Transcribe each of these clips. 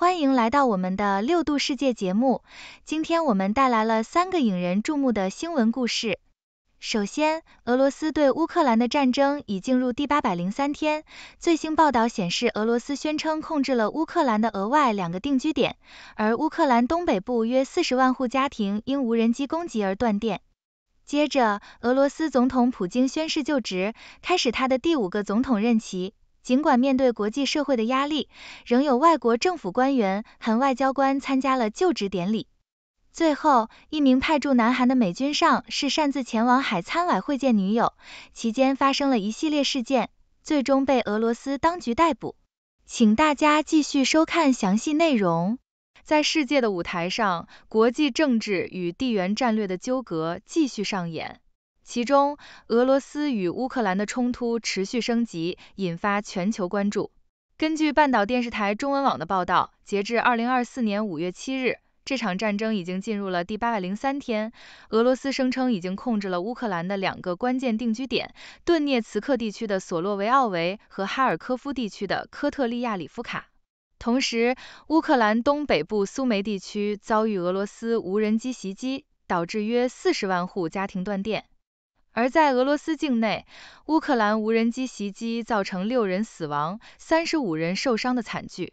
欢迎来到我们的六度世界节目。今天我们带来了三个引人注目的新闻故事。首先，俄罗斯对乌克兰的战争已进入第八百零三天，最新报道显示俄罗斯宣称控制了乌克兰的额外两个定居点，而乌克兰东北部约四十万户家庭因无人机攻击而断电。接着，俄罗斯总统普京宣誓就职，开始他的第五个总统任期。尽管面对国际社会的压力，仍有外国政府官员和外交官参加了就职典礼。最后，一名派驻南韩的美军上士擅自前往海参崴会见女友，期间发生了一系列事件，最终被俄罗斯当局逮捕。请大家继续收看详细内容。在世界的舞台上，国际政治与地缘战略的纠葛继续上演。其中，俄罗斯与乌克兰的冲突持续升级，引发全球关注。根据半岛电视台中文网的报道，截至2024年5月7日，这场战争已经进入了第八百零三天。俄罗斯声称已经控制了乌克兰的两个关键定居点——顿涅茨克地区的索洛维奥维和哈尔科夫地区的科特利亚里夫卡。同时，乌克兰东北部苏梅地区遭遇俄罗斯无人机袭击，导致约四十万户家庭断电。而在俄罗斯境内，乌克兰无人机袭击造成六人死亡、三十五人受伤的惨剧。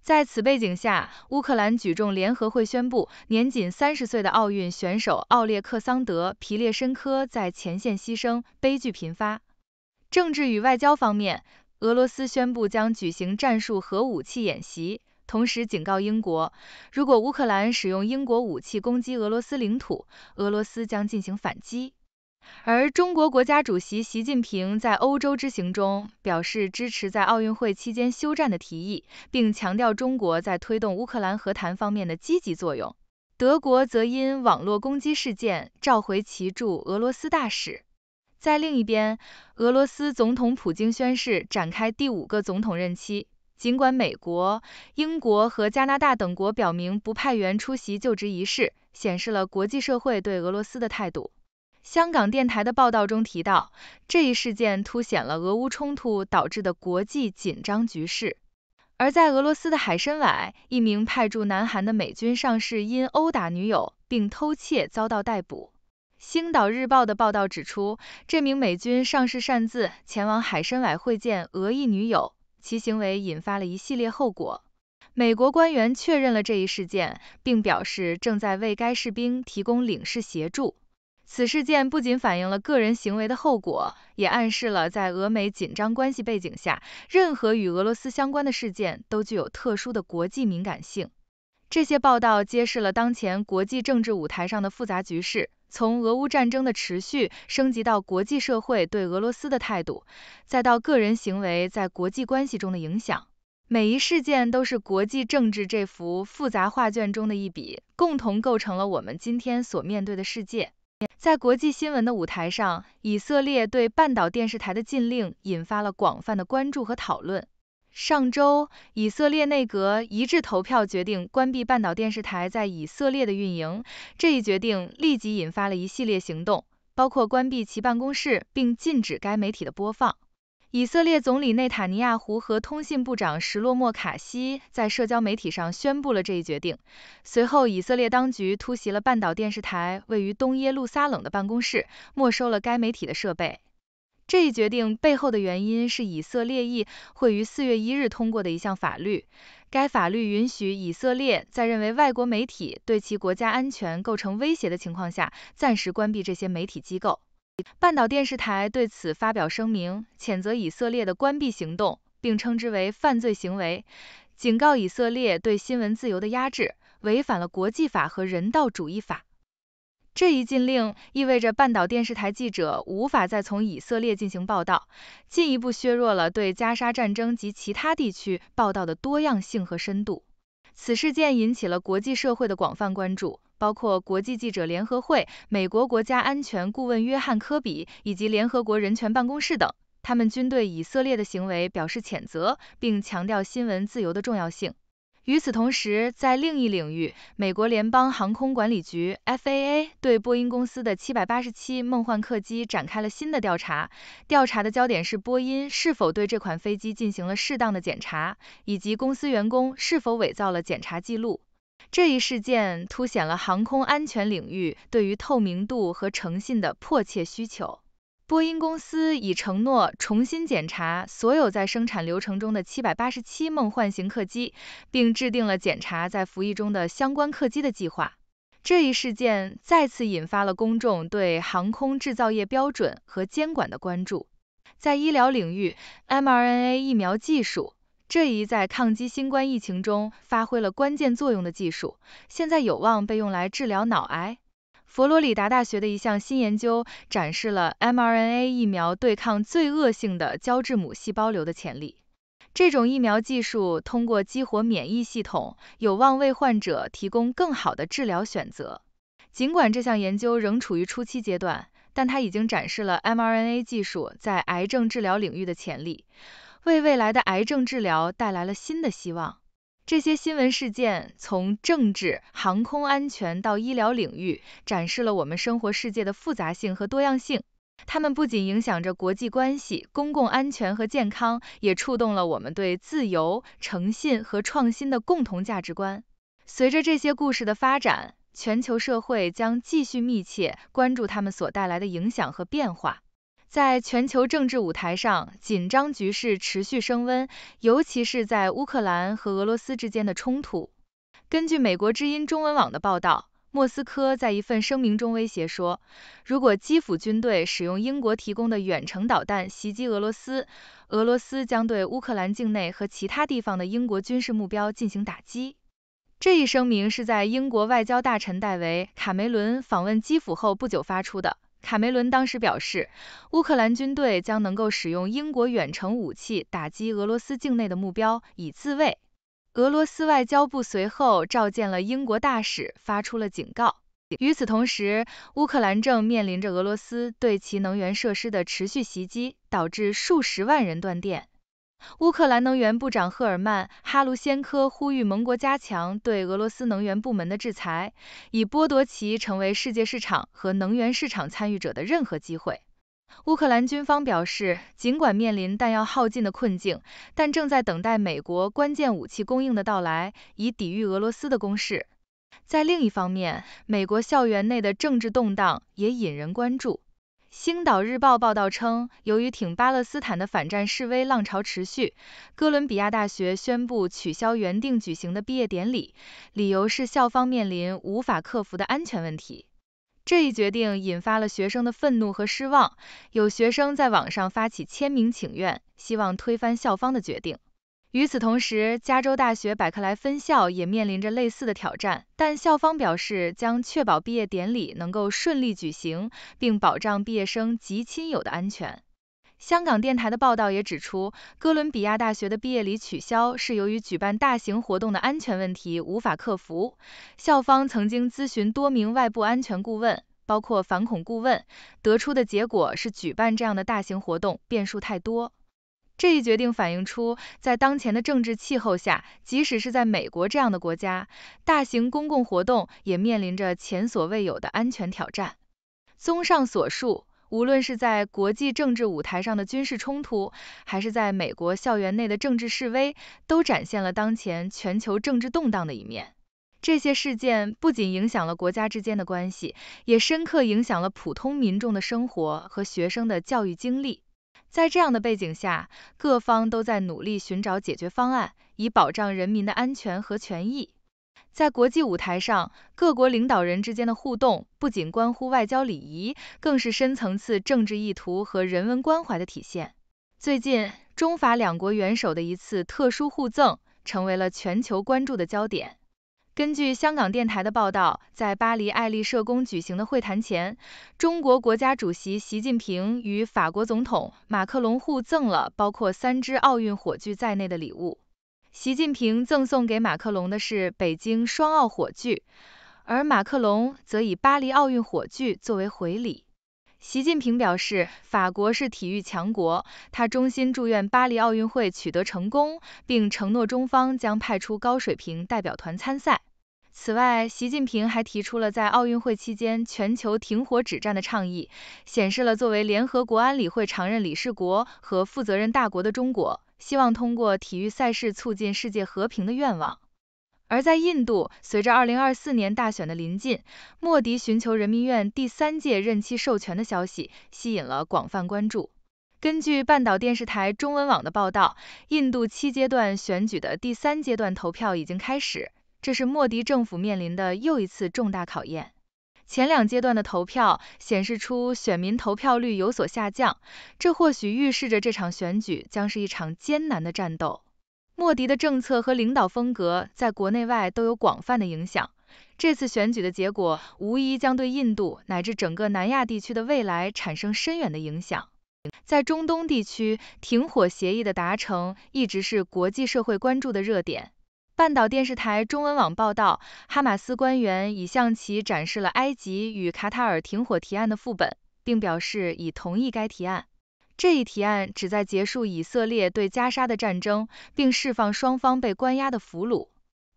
在此背景下，乌克兰举重联合会宣布，年仅三十岁的奥运选手奥列克桑德·皮列申科在前线牺牲，悲剧频发。政治与外交方面，俄罗斯宣布将举行战术核武器演习，同时警告英国，如果乌克兰使用英国武器攻击俄罗斯领土，俄罗斯将进行反击。而中国国家主席习近平在欧洲之行中表示支持在奥运会期间休战的提议，并强调中国在推动乌克兰和谈方面的积极作用。德国则因网络攻击事件召回其驻俄罗斯大使。在另一边，俄罗斯总统普京宣誓展开第五个总统任期。尽管美国、英国和加拿大等国表明不派员出席就职仪式，显示了国际社会对俄罗斯的态度。香港电台的报道中提到，这一事件凸显了俄乌冲突导致的国际紧张局势。而在俄罗斯的海参崴，一名派驻南韩的美军上士因殴打女友并偷窃遭到逮捕。星岛日报的报道指出，这名美军上士擅自前往海参崴会见俄裔女友，其行为引发了一系列后果。美国官员确认了这一事件，并表示正在为该士兵提供领事协助。此事件不仅反映了个人行为的后果，也暗示了在俄美紧张关系背景下，任何与俄罗斯相关的事件都具有特殊的国际敏感性。这些报道揭示了当前国际政治舞台上的复杂局势，从俄乌战争的持续升级到国际社会对俄罗斯的态度，再到个人行为在国际关系中的影响，每一事件都是国际政治这幅复杂画卷中的一笔，共同构成了我们今天所面对的世界。在国际新闻的舞台上，以色列对半岛电视台的禁令引发了广泛的关注和讨论。上周，以色列内阁一致投票决定关闭半岛电视台在以色列的运营，这一决定立即引发了一系列行动，包括关闭其办公室并禁止该媒体的播放。以色列总理内塔尼亚胡和通信部长什洛莫·卡西在社交媒体上宣布了这一决定。随后，以色列当局突袭了半岛电视台位于东耶路撒冷的办公室，没收了该媒体的设备。这一决定背后的原因是，以色列议会于4月1日通过的一项法律。该法律允许以色列在认为外国媒体对其国家安全构成威胁的情况下，暂时关闭这些媒体机构。半岛电视台对此发表声明，谴责以色列的关闭行动，并称之为犯罪行为，警告以色列对新闻自由的压制违反了国际法和人道主义法。这一禁令意味着半岛电视台记者无法再从以色列进行报道，进一步削弱了对加沙战争及其他地区报道的多样性和深度。此事件引起了国际社会的广泛关注，包括国际记者联合会、美国国家安全顾问约翰·科比以及联合国人权办公室等，他们均对以色列的行为表示谴责，并强调新闻自由的重要性。与此同时，在另一领域，美国联邦航空管理局 （FAA） 对波音公司的787梦幻客机展开了新的调查。调查的焦点是波音是否对这款飞机进行了适当的检查，以及公司员工是否伪造了检查记录。这一事件凸显了航空安全领域对于透明度和诚信的迫切需求。波音公司已承诺重新检查所有在生产流程中的787梦幻型客机，并制定了检查在服役中的相关客机的计划。这一事件再次引发了公众对航空制造业标准和监管的关注。在医疗领域，mRNA 疫苗技术这一在抗击新冠疫情中发挥了关键作用的技术，现在有望被用来治疗脑癌。佛罗里达大学的一项新研究展示了 mRNA 疫苗对抗最恶性的胶质母细胞瘤的潜力。这种疫苗技术通过激活免疫系统，有望为患者提供更好的治疗选择。尽管这项研究仍处于初期阶段，但它已经展示了 mRNA 技术在癌症治疗领域的潜力，为未来的癌症治疗带来了新的希望。这些新闻事件，从政治、航空安全到医疗领域，展示了我们生活世界的复杂性和多样性。它们不仅影响着国际关系、公共安全和健康，也触动了我们对自由、诚信和创新的共同价值观。随着这些故事的发展，全球社会将继续密切关注它们所带来的影响和变化。在全球政治舞台上，紧张局势持续升温，尤其是在乌克兰和俄罗斯之间的冲突。根据美国之音中文网的报道，莫斯科在一份声明中威胁说，如果基辅军队使用英国提供的远程导弹袭击俄罗斯，俄罗斯将对乌克兰境内和其他地方的英国军事目标进行打击。这一声明是在英国外交大臣戴维·卡梅伦访问基辅后不久发出的。卡梅伦当时表示，乌克兰军队将能够使用英国远程武器打击俄罗斯境内的目标以自卫。俄罗斯外交部随后召见了英国大使，发出了警告。与此同时，乌克兰正面临着俄罗斯对其能源设施的持续袭击，导致数十万人断电。乌克兰能源部长赫尔曼·哈卢先科呼吁盟国加强对俄罗斯能源部门的制裁，以剥夺其成为世界市场和能源市场参与者的任何机会。乌克兰军方表示，尽管面临弹药耗尽的困境，但正在等待美国关键武器供应的到来，以抵御俄罗斯的攻势。在另一方面，美国校园内的政治动荡也引人关注。《星岛日报》报道称，由于挺巴勒斯坦的反战示威浪潮持续，哥伦比亚大学宣布取消原定举行的毕业典礼，理由是校方面临无法克服的安全问题。这一决定引发了学生的愤怒和失望，有学生在网上发起签名请愿，希望推翻校方的决定。与此同时，加州大学柏克莱分校也面临着类似的挑战，但校方表示将确保毕业典礼能够顺利举行，并保障毕业生及亲友的安全。香港电台的报道也指出，哥伦比亚大学的毕业礼取消是由于举办大型活动的安全问题无法克服。校方曾经咨询多名外部安全顾问，包括反恐顾问，得出的结果是举办这样的大型活动变数太多。这一决定反映出，在当前的政治气候下，即使是在美国这样的国家，大型公共活动也面临着前所未有的安全挑战。综上所述，无论是在国际政治舞台上的军事冲突，还是在美国校园内的政治示威，都展现了当前全球政治动荡的一面。这些事件不仅影响了国家之间的关系，也深刻影响了普通民众的生活和学生的教育经历。在这样的背景下，各方都在努力寻找解决方案，以保障人民的安全和权益。在国际舞台上，各国领导人之间的互动不仅关乎外交礼仪，更是深层次政治意图和人文关怀的体现。最近，中法两国元首的一次特殊互赠，成为了全球关注的焦点。根据香港电台的报道，在巴黎艾丽舍宫举行的会谈前，中国国家主席习近平与法国总统马克龙互赠了包括三支奥运火炬在内的礼物。习近平赠送给马克龙的是北京双奥火炬，而马克龙则以巴黎奥运火炬作为回礼。习近平表示，法国是体育强国，他衷心祝愿巴黎奥运会取得成功，并承诺中方将派出高水平代表团参赛。此外，习近平还提出了在奥运会期间全球停火止战的倡议，显示了作为联合国安理会常任理事国和负责任大国的中国，希望通过体育赛事促进世界和平的愿望。而在印度，随着2024年大选的临近，莫迪寻求人民院第三届任期授权的消息吸引了广泛关注。根据半岛电视台中文网的报道，印度七阶段选举的第三阶段投票已经开始，这是莫迪政府面临的又一次重大考验。前两阶段的投票显示出选民投票率有所下降，这或许预示着这场选举将是一场艰难的战斗。莫迪的政策和领导风格在国内外都有广泛的影响。这次选举的结果无疑将对印度乃至整个南亚地区的未来产生深远的影响。在中东地区，停火协议的达成一直是国际社会关注的热点。半岛电视台中文网报道，哈马斯官员已向其展示了埃及与卡塔尔停火提案的副本，并表示已同意该提案。这一提案旨在结束以色列对加沙的战争，并释放双方被关押的俘虏。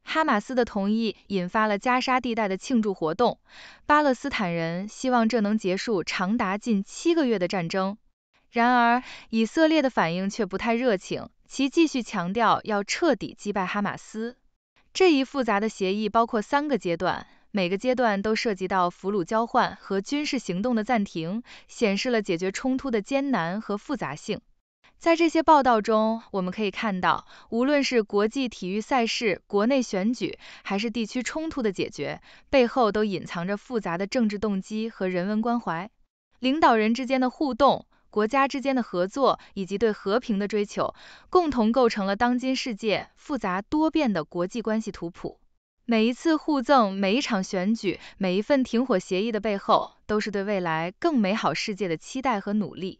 哈马斯的同意引发了加沙地带的庆祝活动。巴勒斯坦人希望这能结束长达近七个月的战争。然而，以色列的反应却不太热情。其继续强调要彻底击败哈马斯。这一复杂的协议包括三个阶段。每个阶段都涉及到俘虏交换和军事行动的暂停，显示了解决冲突的艰难和复杂性。在这些报道中，我们可以看到，无论是国际体育赛事、国内选举，还是地区冲突的解决，背后都隐藏着复杂的政治动机和人文关怀。领导人之间的互动、国家之间的合作以及对和平的追求，共同构成了当今世界复杂多变的国际关系图谱。每一次互赠，每一场选举，每一份停火协议的背后，都是对未来更美好世界的期待和努力。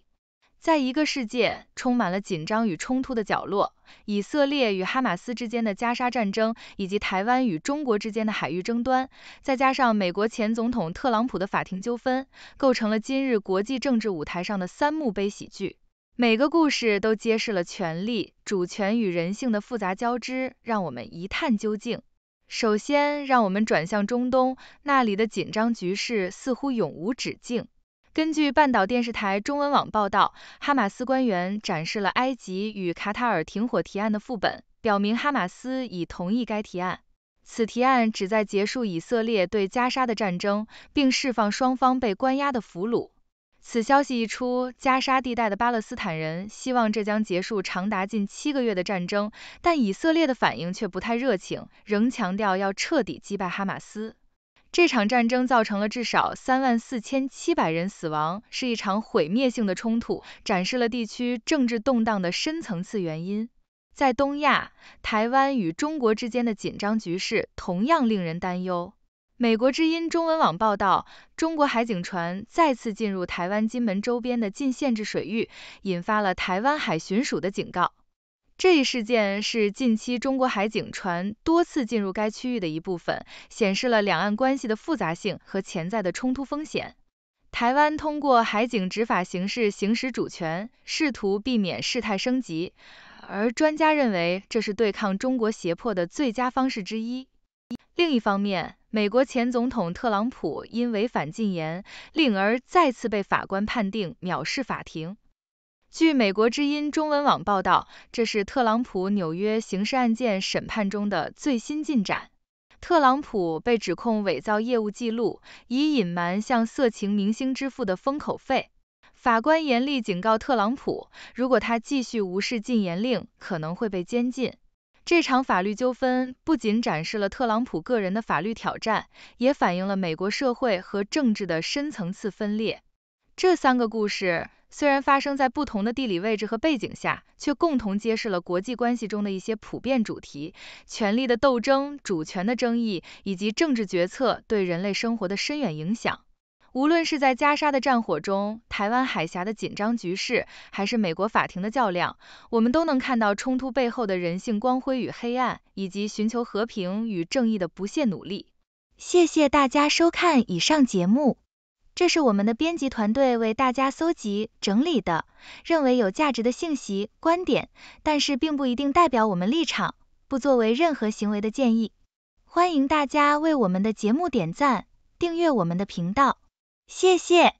在一个世界充满了紧张与冲突的角落，以色列与哈马斯之间的加沙战争，以及台湾与中国之间的海域争端，再加上美国前总统特朗普的法庭纠纷，构成了今日国际政治舞台上的三幕悲喜剧。每个故事都揭示了权力、主权与人性的复杂交织，让我们一探究竟。首先，让我们转向中东，那里的紧张局势似乎永无止境。根据半岛电视台中文网报道，哈马斯官员展示了埃及与卡塔尔停火提案的副本，表明哈马斯已同意该提案。此提案旨在结束以色列对加沙的战争，并释放双方被关押的俘虏。此消息一出，加沙地带的巴勒斯坦人希望这将结束长达近七个月的战争，但以色列的反应却不太热情，仍强调要彻底击败哈马斯。这场战争造成了至少三万四千七百人死亡，是一场毁灭性的冲突，展示了地区政治动荡的深层次原因。在东亚，台湾与中国之间的紧张局势同样令人担忧。美国之音中文网报道，中国海警船再次进入台湾金门周边的近限制水域，引发了台湾海巡署的警告。这一事件是近期中国海警船多次进入该区域的一部分，显示了两岸关系的复杂性和潜在的冲突风险。台湾通过海警执法形式行使主权，试图避免事态升级，而专家认为这是对抗中国胁迫的最佳方式之一。另一方面，美国前总统特朗普因违反禁言令而再次被法官判定藐视法庭。据美国之音中文网报道，这是特朗普纽约刑事案件审判中的最新进展。特朗普被指控伪造业务记录，以隐瞒向色情明星支付的封口费。法官严厉警告特朗普，如果他继续无视禁言令，可能会被监禁。这场法律纠纷不仅展示了特朗普个人的法律挑战，也反映了美国社会和政治的深层次分裂。这三个故事虽然发生在不同的地理位置和背景下，却共同揭示了国际关系中的一些普遍主题：权力的斗争、主权的争议，以及政治决策对人类生活的深远影响。无论是在加沙的战火中、台湾海峡的紧张局势，还是美国法庭的较量，我们都能看到冲突背后的人性光辉与黑暗，以及寻求和平与正义的不懈努力。谢谢大家收看以上节目，这是我们的编辑团队为大家搜集整理的，认为有价值的信息观点，但是并不一定代表我们立场，不作为任何行为的建议。欢迎大家为我们的节目点赞、订阅我们的频道。谢谢。